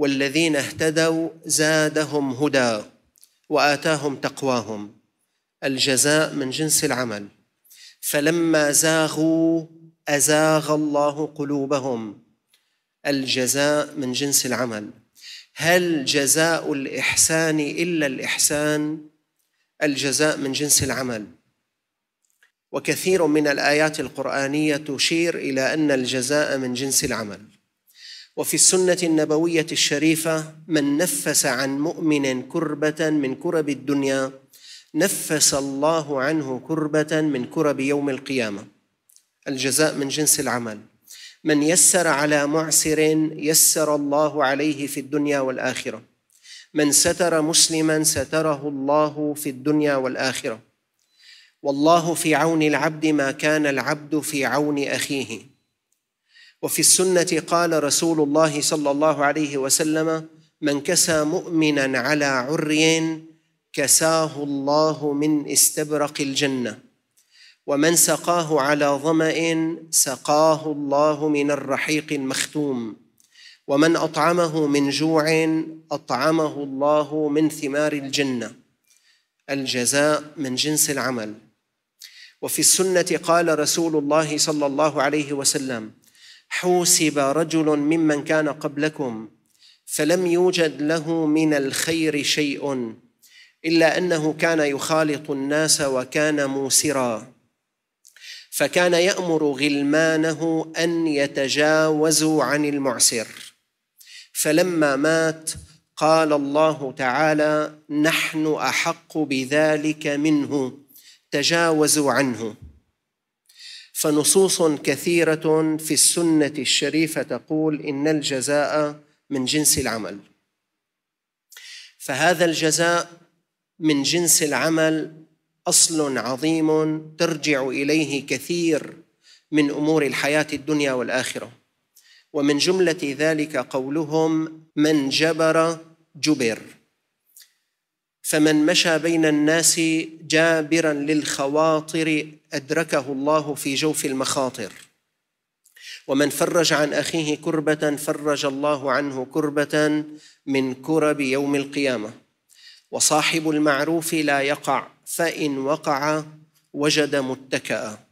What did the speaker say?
والذين اهتدوا زادهم هدى واتاهم تقواهم الجزاء من جنس العمل فلما زاغوا ازاغ الله قلوبهم الجزاء من جنس العمل هل جزاء الاحسان الا الاحسان الجزاء من جنس العمل وكثير من الايات القرانيه تشير الى ان الجزاء من جنس العمل وفي السنة النبوية الشريفة من نفس عن مؤمن كربة من كرب الدنيا نفس الله عنه كربة من كرب يوم القيامة الجزاء من جنس العمل من يسر على معسر يسر الله عليه في الدنيا والآخرة من ستر مسلما ستره الله في الدنيا والآخرة والله في عون العبد ما كان العبد في عون أخيه وفي السنة قال رسول الله صلى الله عليه وسلم من كسى مؤمنا على عري كساه الله من استبرق الجنة ومن سقاه على ظمأ سقاه الله من الرحيق المختوم ومن أطعمه من جوع أطعمه الله من ثمار الجنة الجزاء من جنس العمل وفي السنة قال رسول الله صلى الله عليه وسلم حوسب رجل ممن كان قبلكم فلم يوجد له من الخير شيء الا انه كان يخالط الناس وكان موسرا فكان يامر غلمانه ان يتجاوزوا عن المعسر فلما مات قال الله تعالى نحن احق بذلك منه تجاوزوا عنه فنصوص كثيرة في السنة الشريفة تقول إن الجزاء من جنس العمل فهذا الجزاء من جنس العمل أصل عظيم ترجع إليه كثير من أمور الحياة الدنيا والآخرة ومن جملة ذلك قولهم من جبر جبر فمن مشى بين الناس جابرا للخواطر ادركه الله في جوف المخاطر ومن فرج عن اخيه كربه فرج الله عنه كربه من كرب يوم القيامه وصاحب المعروف لا يقع فان وقع وجد متكأ